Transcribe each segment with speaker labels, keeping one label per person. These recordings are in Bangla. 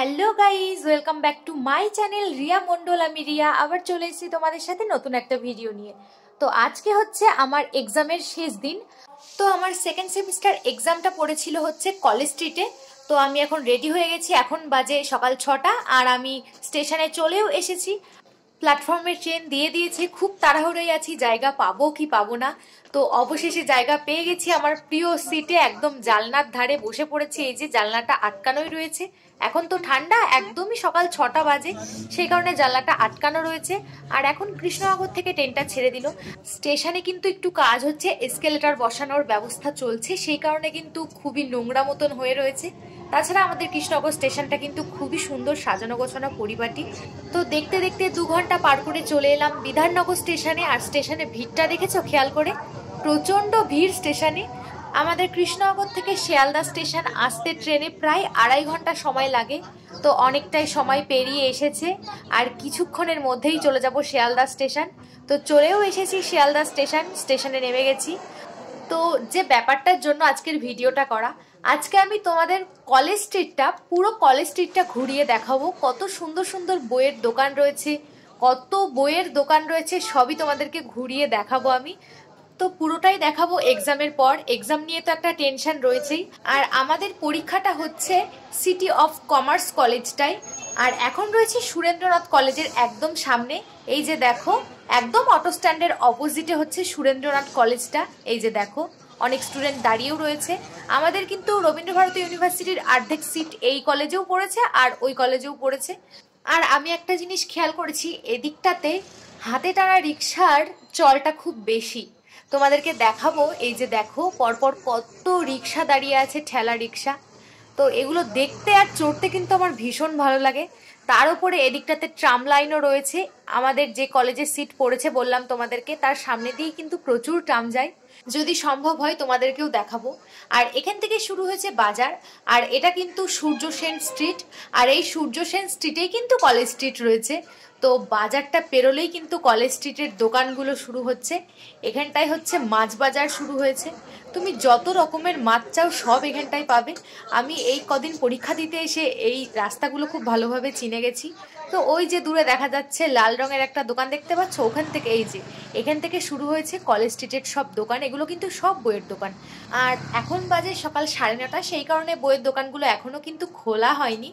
Speaker 1: hello guys welcome back to my channel Riya Mondal আমি রিয়া আবার চলে এসেছি তোমাদের সাথে নতুন একটা ভিডিও নিয়ে তো আজকে হচ্ছে আমার এক্সামের শেষ দিন তো আমার সেকেন্ড সেমিস্টার এক্সামটা পড়েছিল হচ্ছে কলেজ স্ট্রিটে তো আমি এখন রেডি হয়ে গেছি এখন বাজে সকাল ছটা আর আমি স্টেশনে চলেও এসেছি প্ল্যাটফর্মের ট্রেন দিয়ে দিয়েছে খুব তাড়াহুড়োই আছি জায়গা পাবো কি পাবো না তো অবশেষে জায়গা পেয়ে গেছি আমার প্রিয় সিটে একদম জালনার ধারে বসে পড়েছি এই যে জালনাটা আটকানোই রয়েছে এখন তো ঠান্ডা একদমই সকাল ছটা বাজে সেই কারণে জানলাটা আটকানো রয়েছে আর এখন কৃষ্ণনগর থেকে ট্রেনটা ছেড়ে দিল স্টেশনে কিন্তু একটু কাজ হচ্ছে এসকেলেটার বসানোর ব্যবস্থা চলছে সেই কারণে কিন্তু খুবই নোংরা মতন হয়ে রয়েছে তাছাড়া আমাদের কৃষ্ণনগর স্টেশনটা কিন্তু খুবই সুন্দর সাজানো গোছানো পরিপাটি তো দেখতে দেখতে দু ঘন্টা পার করে চলে এলাম বিধাননগর স্টেশনে আর স্টেশনে ভিড়টা দেখেছো খেয়াল করে প্রচণ্ড ভিড় স্টেশনে আমাদের কৃষ্ণনগর থেকে শিয়ালদা স্টেশন আসতে ট্রেনে প্রায় আড়াই ঘন্টা সময় লাগে তো অনেকটাই সময় পেরিয়ে এসেছে আর কিছুক্ষণের মধ্যেই চলে যাব শিয়ালদা স্টেশন তো চলেও এসেছি শিয়ালদা স্টেশন স্টেশনে নেমে গেছি তো যে ব্যাপারটার জন্য আজকের ভিডিওটা করা আজকে আমি তোমাদের কলেজ স্ট্রিটটা পুরো কলেজ স্ট্রিটটা ঘুরিয়ে দেখাবো কত সুন্দর সুন্দর বইয়ের দোকান রয়েছে কত বইয়ের দোকান রয়েছে সবই তোমাদেরকে ঘুরিয়ে দেখাবো আমি তো পুরোটাই দেখাবো এক্সামের পর এক্সাম নিয়ে তো একটা টেনশন রয়েছেই আর আমাদের পরীক্ষাটা হচ্ছে সিটি অফ কমার্স কলেজটাই আর এখন রয়েছে সুরেন্দ্রনাথ কলেজের একদম সামনে এই যে দেখো একদম অটো স্ট্যান্ডের অপোজিটে হচ্ছে সুরেন্দ্রনাথ কলেজটা এই যে দেখো অনেক স্টুডেন্ট দাঁড়িয়েও রয়েছে আমাদের কিন্তু রবীন্দ্রভারতী ইউনিভার্সিটির অর্ধেক সিট এই কলেজেও পড়েছে আর ওই কলেজেও পড়েছে আর আমি একটা জিনিস খেয়াল করেছি এদিকটাতে হাতে টানা রিক্সার চলটা খুব বেশি তোমাদেরকে দেখাবো এই যে দেখো পরপর কত রিক্সা দাঁড়িয়ে আছে ঠেলা রিক্সা তো এগুলো দেখতে আর চড়তে কিন্তু আমার ভীষণ ভালো লাগে তার উপরে এদিকটাতে ট্রাম লাইনও রয়েছে আমাদের যে কলেজে সিট পড়েছে বললাম তোমাদেরকে তার সামনে দিয়েই কিন্তু প্রচুর ট্রাম যায় যদি সম্ভব হয় তোমাদেরকেও দেখাবো আর এখান থেকে শুরু হয়েছে বাজার আর এটা কিন্তু সূর্য সেন স্ট্রিট আর এই সূর্য সেন স্ট্রিটেই কিন্তু কলেজ স্ট্রিট রয়েছে তো বাজারটা পেরোলেই কিন্তু কলেজ স্ট্রিটের দোকানগুলো শুরু হচ্ছে এখানটায় হচ্ছে মাছ বাজার শুরু হয়েছে তুমি যত রকমের মাছ চাও সব এখানটায় পাবে আমি এই কদিন পরীক্ষা দিতে এসে এই রাস্তাগুলো খুব ভালোভাবে চিনে গেছি তো ওই যে দূরে দেখা যাচ্ছে লাল রঙের একটা দোকান দেখতে পাচ্ছ ওখান থেকে এই যে এখান থেকে শুরু হয়েছে কলেজ স্ট্রিটের সব দোকান এগুলো কিন্তু সব বইয়ের দোকান আর এখন বাজে সকাল সাড়ে নটা সেই কারণে বইয়ের দোকানগুলো এখনও কিন্তু খোলা হয়নি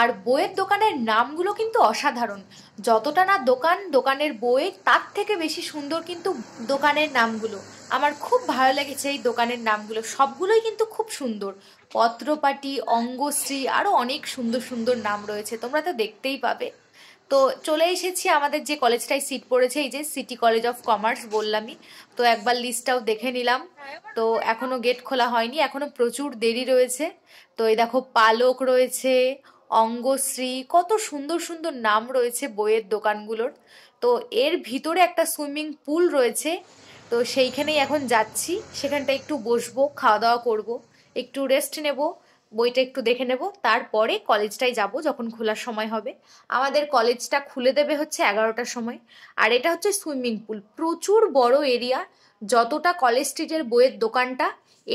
Speaker 1: আর বইয়ের দোকানের নামগুলো কিন্তু অসাধারণ যতটা না দোকান দোকানের বই তার থেকে বেশি সুন্দর কিন্তু দোকানের নামগুলো আমার খুব ভালো লেগেছে এই দোকানের নামগুলো সবগুলোই কিন্তু খুব সুন্দর পত্রপাটি অঙ্গশ্রী আরও অনেক সুন্দর সুন্দর নাম রয়েছে তোমরা তো দেখতেই পাবে তো চলে এসেছি আমাদের যে কলেজটায় সিট পড়েছে এই যে সিটি কলেজ অফ কমার্স বললামই তো একবার লিস্টটাও দেখে নিলাম তো এখনও গেট খোলা হয়নি এখনও প্রচুর দেরি রয়েছে তো এই দেখো পালক রয়েছে অঙ্গশ্রী কত সুন্দর সুন্দর নাম রয়েছে বইয়ের দোকানগুলোর তো এর ভিতরে একটা সুইমিং পুল রয়েছে তো সেইখানেই এখন যাচ্ছি সেখানটা একটু বসবো খাওয়া দাওয়া করবো একটু রেস্ট নেব বইটা একটু দেখে নেব তারপরে কলেজটাই যাব যখন খোলার সময় হবে আমাদের কলেজটা খুলে দেবে হচ্ছে এগারোটার সময় আর এটা হচ্ছে সুইমিং পুল প্রচুর বড় এরিয়া যতটা কলেজ স্ট্রিটের বইয়ের দোকানটা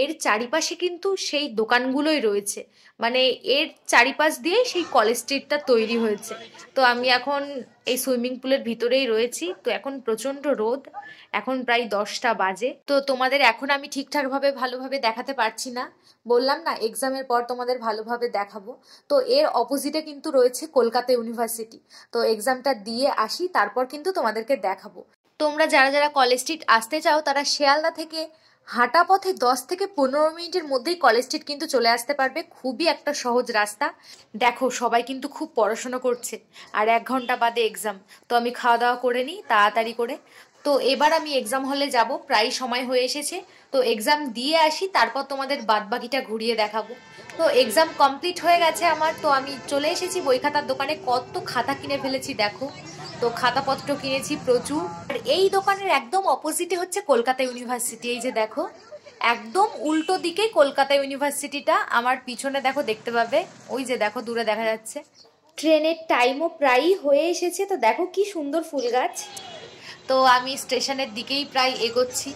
Speaker 1: এর চারিপাশে কিন্তু সেই দোকানগুলোই রয়েছে মানে এর চারিপাশ দিয়ে সেই কলেজ স্ট্রিটটা তৈরি হয়েছে তো আমি এখন এই সুইমিং পুলের ভিতরেই রয়েছি তো এখন প্রচণ্ড রোদ এখন প্রায় দশটা বাজে তো তোমাদের এখন আমি ঠিকঠাকভাবে ভালোভাবে দেখাতে পারছি না বললাম না এক্সামের পর তোমাদের ভালোভাবে দেখাবো তো এর অপোজিটে কিন্তু রয়েছে কলকাতা ইউনিভার্সিটি তো এক্সামটা দিয়ে আসি তারপর কিন্তু তোমাদেরকে দেখাবো তোমরা যারা যারা কলেজ স্ট্রিট আসতে চাও তারা শেয়ালদা থেকে হাঁটা পথে দশ থেকে পনেরো মিনিটের মধ্যেই কলেজ স্ট্রিট কিন্তু চলে আসতে পারবে খুবই একটা সহজ রাস্তা দেখো সবাই কিন্তু খুব পড়াশোনা করছে আর এক ঘন্টা বাদে এক্সাম তো আমি খাওয়া দাওয়া করে নিই তাড়াতাড়ি করে তো এবার আমি এক্সাম হলে যাব প্রায় সময় হয়ে এসেছে তো এক্সাম দিয়ে আসি তারপর তোমাদের বাদবাকিটা ঘুরিয়ে দেখাবো তো এক্সাম কমপ্লিট হয়ে গেছে আমার তো আমি চলে এসেছি বই খাতার দোকানে কত খাতা কিনে ফেলেছি দেখো তো খাতাপত্র কিনেছি প্রচুর আর এই দোকানের একদম অপোজিটে হচ্ছে কলকাতা ইউনিভার্সিটি এই যে দেখো একদম উল্টো দিকে কলকাতা ইউনিভার্সিটিটা আমার পিছনে দেখো দেখতে পাবে ওই যে দেখো দূরে দেখা যাচ্ছে ট্রেনের টাইমও প্রায়ই হয়ে এসেছে তো দেখো কি সুন্দর ফুল গাছ তো আমি স্টেশনের দিকেই প্রায় এগোচ্ছি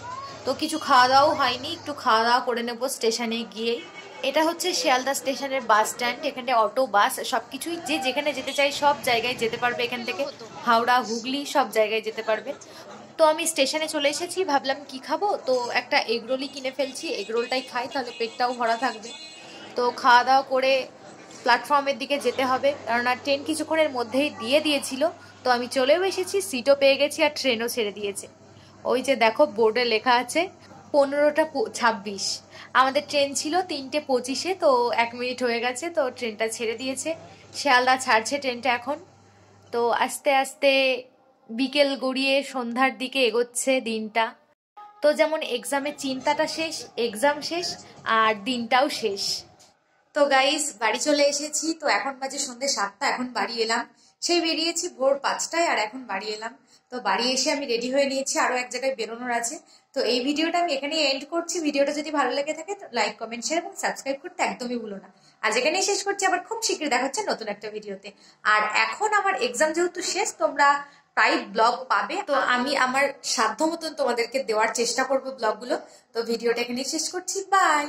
Speaker 1: তো কিছু খাওয়া দাওয়াও হয়নি একটু খাওয়া দাওয়া করে নেবো স্টেশনে গিয়েই এটা হচ্ছে শিয়ালদা স্টেশনের বাস স্ট্যান্ড এখানে অটো বাস সব কিছুই যে যেখানে যেতে চাই সব জায়গায় যেতে পারবে এখান থেকে হাওড়া হুগলি সব জায়গায় যেতে পারবে তো আমি স্টেশনে চলে এসেছি ভাবলাম কি খাবো তো একটা এগরোলই কিনে ফেলছি এগরোলটাই খাই তাহলে পেটটাও ভরা থাকবে তো খাওয়া দাওয়া করে প্ল্যাটফর্মের দিকে যেতে হবে কেননা ট্রেন কিছুক্ষণের মধ্যেই দিয়ে দিয়েছিল তো আমি চলেও এসেছি সিটও পেয়ে গেছি আর ট্রেনও ছেড়ে দিয়েছে ওই যে দেখো বোর্ডে লেখা আছে পনেরোটা ছাব্বিশ আমাদের ট্রেন ছিল তিনটে পঁচিশে তো এক মিনিট হয়ে গেছে তো ট্রেনটা ছেড়ে দিয়েছে শিয়ালদা ছাড়ছে ট্রেনটা এখন তো আস্তে আস্তে বিকেল গড়িয়ে সন্ধ্যার দিকে এগোচ্ছে দিনটা তো যেমন এক্সামের চিন্তাটা শেষ এক্সাম শেষ আর দিনটাও শেষ তো গাইস বাড়ি চলে এসেছি তো এখন বাজে সন্ধ্যে সাতটা এখন বাড়ি এলাম সেই বেরিয়েছি ভোর পাঁচটায় আর এখন বাড়ি এলাম তো বাড়ি এসে আমি রেডি হয়ে নিয়েছি আরও এক জায়গায় বেরোনোর আছে তো এই ভিডিওটা আমি এখানেই এন্ড করছি ভিডিওটা যদি ভালো লেগে থাকে তো লাইক কমেন্ট শেয়ার এবং সাবস্ক্রাইব করতে একদমই ভুলো না আজ এখানেই শেষ করছি আবার খুব শীঘ্রই দেখা হচ্ছে নতুন একটা ভিডিওতে আর এখন আমার এক্সাম যেহেতু শেষ তোমরা প্রায় ব্লগ পাবে তো আমি আমার সাধ্য মতন তোমাদেরকে দেওয়ার চেষ্টা করবো ব্লগগুলো তো ভিডিওটা এখানেই শেষ করছি বাই